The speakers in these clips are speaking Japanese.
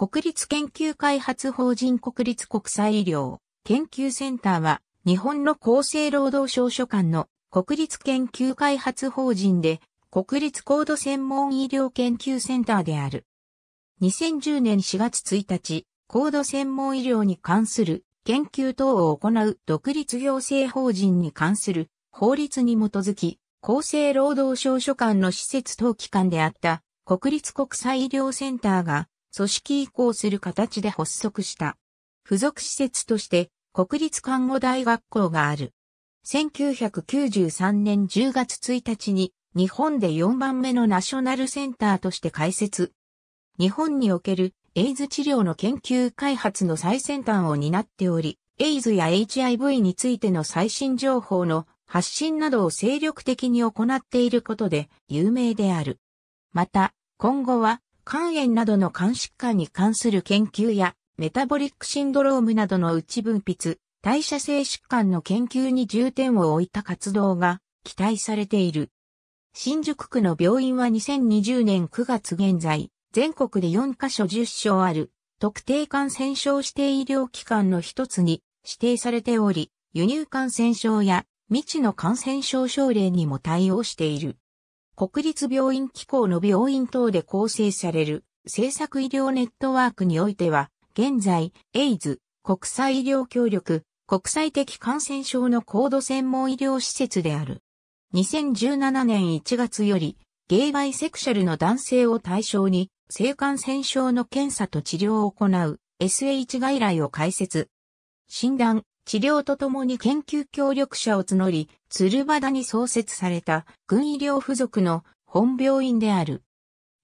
国立研究開発法人国立国際医療研究センターは日本の厚生労働省所管の国立研究開発法人で国立高度専門医療研究センターである。2010年4月1日、高度専門医療に関する研究等を行う独立行政法人に関する法律に基づき、厚生労働省所管の施設等機関であった国立国際医療センターが組織移行する形で発足した。付属施設として国立看護大学校がある。1993年10月1日に日本で4番目のナショナルセンターとして開設。日本におけるエイズ治療の研究開発の最先端を担っており、エイズや HIV についての最新情報の発信などを精力的に行っていることで有名である。また、今後は肝炎などの肝疾患に関する研究や、メタボリックシンドロームなどの内分泌、代謝性疾患の研究に重点を置いた活動が期待されている。新宿区の病院は2020年9月現在、全国で4カ所10床ある、特定感染症指定医療機関の一つに指定されており、輸入感染症や未知の感染症症例にも対応している。国立病院機構の病院等で構成される政策医療ネットワークにおいては、現在、エイズ、国際医療協力、国際的感染症の高度専門医療施設である。2017年1月より、ゲイバイセクシャルの男性を対象に、性感染症の検査と治療を行う SH 外来を開設。診断、治療とともに研究協力者を募り、鶴葉田に創設された軍医療付属の本病院である。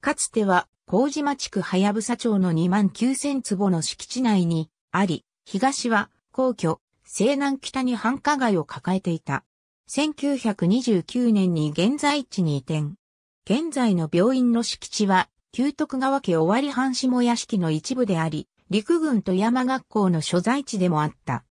かつては、麹町区早草町の2万9000坪の敷地内にあり、東は皇居、西南北に繁華街を抱えていた。1929年に現在地に移転。現在の病院の敷地は、旧徳川家終わり半下屋敷の一部であり、陸軍と山学校の所在地でもあった。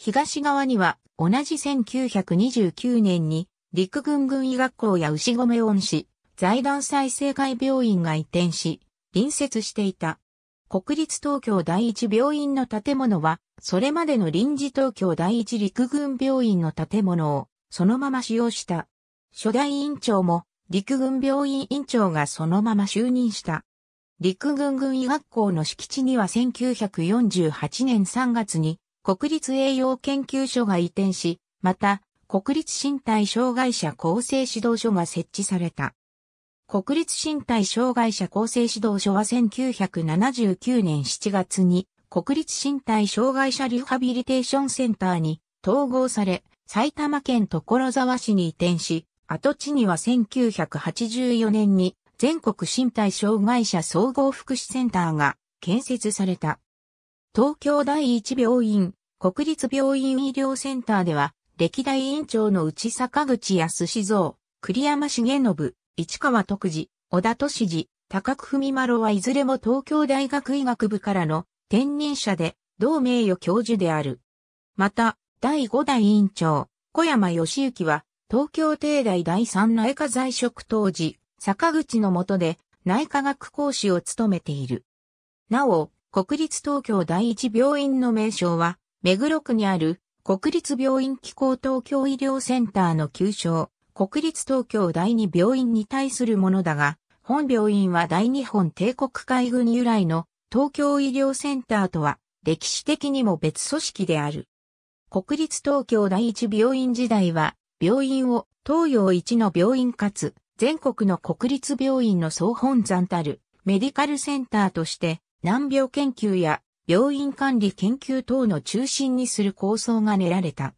東側には同じ1929年に陸軍軍医学校や牛込恩師、財団再生会病院が移転し、隣接していた。国立東京第一病院の建物は、それまでの臨時東京第一陸軍病院の建物を、そのまま使用した。初代院長も、陸軍病院院長がそのまま就任した。陸軍軍医学校の敷地には1948年3月に、国立栄養研究所が移転し、また、国立身体障害者厚生指導所が設置された。国立身体障害者厚生指導所は1979年7月に国立身体障害者リハビリテーションセンターに統合され、埼玉県所沢市に移転し、跡地には1984年に全国身体障害者総合福祉センターが建設された。東京第一病院国立病院医療センターでは、歴代院長の内坂口康蔵、栗山重信、市川徳次、小田敏治、高久文丸はいずれも東京大学医学部からの転任者で、同名誉教授である。また、第5代院長、小山義行は、東京帝大第3内科在職当時、坂口の下で内科学講師を務めている。なお、国立東京第一病院の名称は、目黒区にある国立病院機構東京医療センターの旧称、国立東京第二病院に対するものだが、本病院は大日本帝国海軍由来の東京医療センターとは歴史的にも別組織である。国立東京第一病院時代は、病院を東洋一の病院かつ全国の国立病院の総本山たるメディカルセンターとして難病研究や病院管理研究等の中心にする構想が練られた。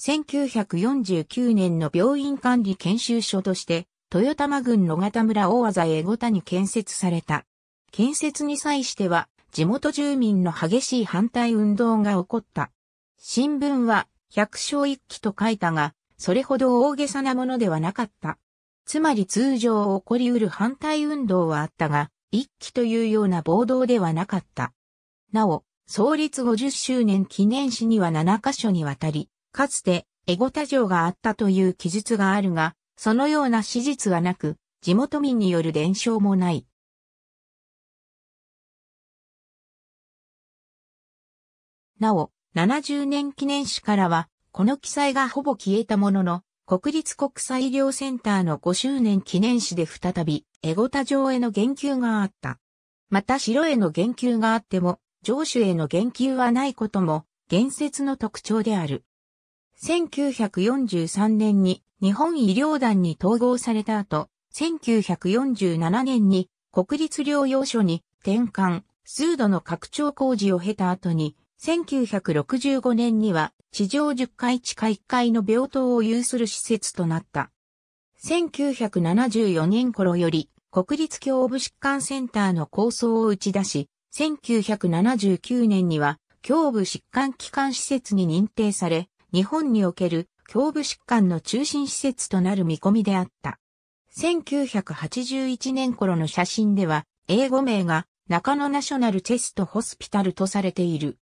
1949年の病院管理研修所として、豊玉郡野方村大技江五田に建設された。建設に際しては、地元住民の激しい反対運動が起こった。新聞は、百姓一揆と書いたが、それほど大げさなものではなかった。つまり通常起こり得る反対運動はあったが、一揆というような暴動ではなかった。なお、創立50周年記念誌には7カ所にわたり、かつて、エゴタ城があったという記述があるが、そのような史実はなく、地元民による伝承もない。なお、70年記念誌からは、この記載がほぼ消えたものの、国立国際医療センターの5周年記念誌で再び、エゴタ城への言及があった。また城への言及があっても、上主への言及はないことも、言説の特徴である。1943年に日本医療団に統合された後、1947年に国立療養所に転換、数度の拡張工事を経た後に、1965年には地上10階地下1階の病棟を有する施設となった。1974年頃より国立胸部疾患センターの構想を打ち出し、1979年には、胸部疾患機関施設に認定され、日本における胸部疾患の中心施設となる見込みであった。1981年頃の写真では、英語名が中野ナショナルチェストホスピタルとされている。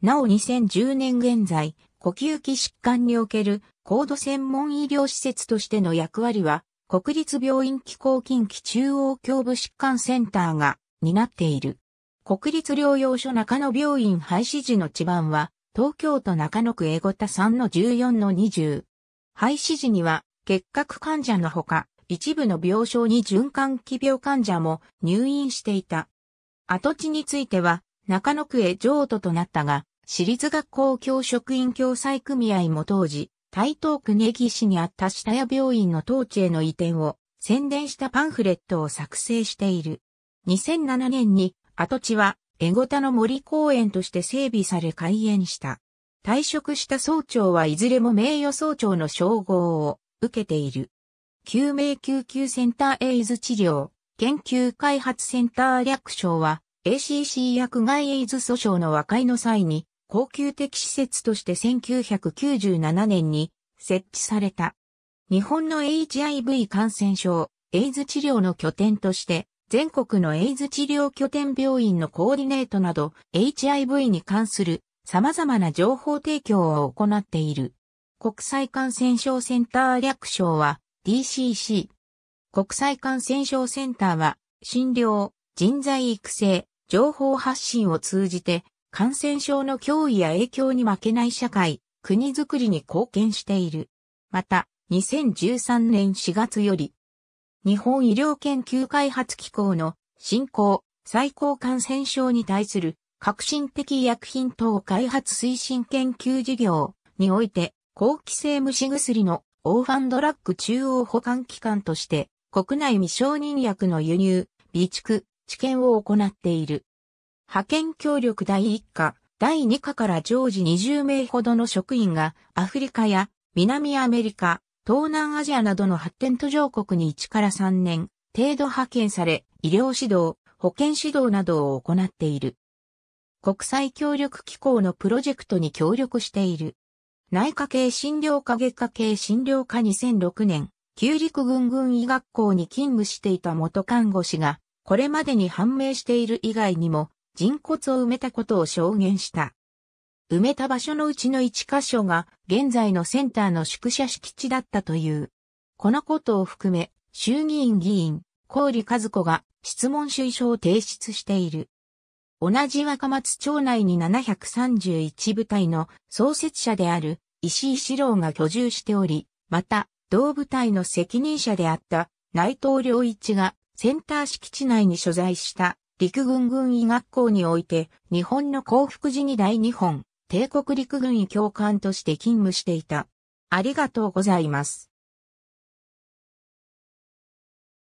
なお2010年現在、呼吸器疾患における高度専門医療施設としての役割は、国立病院機構近畿中央胸部疾患センターが担っている。国立療養所中野病院廃止時の地盤は、東京都中野区英語田3の14の20。廃止時には、結核患者のほか、一部の病床に循環器病患者も入院していた。跡地については、中野区へ譲渡となったが、私立学校教職員共済組合も当時、台東区根岸にあった下谷病院の当地への移転を宣伝したパンフレットを作成している。2007年に跡地は、エゴタの森公園として整備され開園した。退職した総長はいずれも名誉総長の称号を受けている。救命救急センターエイズ治療、研究開発センター略称は ACC 薬害エイズ訴訟の和解の際に高級的施設として1997年に設置された。日本の HIV 感染症、エイズ治療の拠点として全国のエイズ治療拠点病院のコーディネートなど、HIV に関する様々な情報提供を行っている。国際感染症センター略称は DCC。国際感染症センターは、診療、人材育成、情報発信を通じて、感染症の脅威や影響に負けない社会、国づくりに貢献している。また、2013年4月より、日本医療研究開発機構の進行、最高感染症に対する革新的医薬品等開発推進研究事業において、後期性虫薬のオーファンドラッグ中央保管機関として、国内未承認薬の輸入、備蓄、治験を行っている。派遣協力第1課、第2課から常時20名ほどの職員がアフリカや南アメリカ、東南アジアなどの発展途上国に1から3年程度派遣され、医療指導、保健指導などを行っている。国際協力機構のプロジェクトに協力している。内科系診療科外科系診療科2006年、旧陸軍軍医学校に勤務していた元看護師が、これまでに判明している以外にも、人骨を埋めたことを証言した。埋めた場所のうちの1箇所が現在のセンターの宿舎敷地だったという。このことを含め、衆議院議員、小利和子が質問主意書を提出している。同じ若松町内に731部隊の創設者である石井四郎が居住しており、また、同部隊の責任者であった内藤良一がセンター敷地内に所在した陸軍軍医学校において日本の幸福寺に第2本帝国陸軍医教官として勤務していた。ありがとうございます。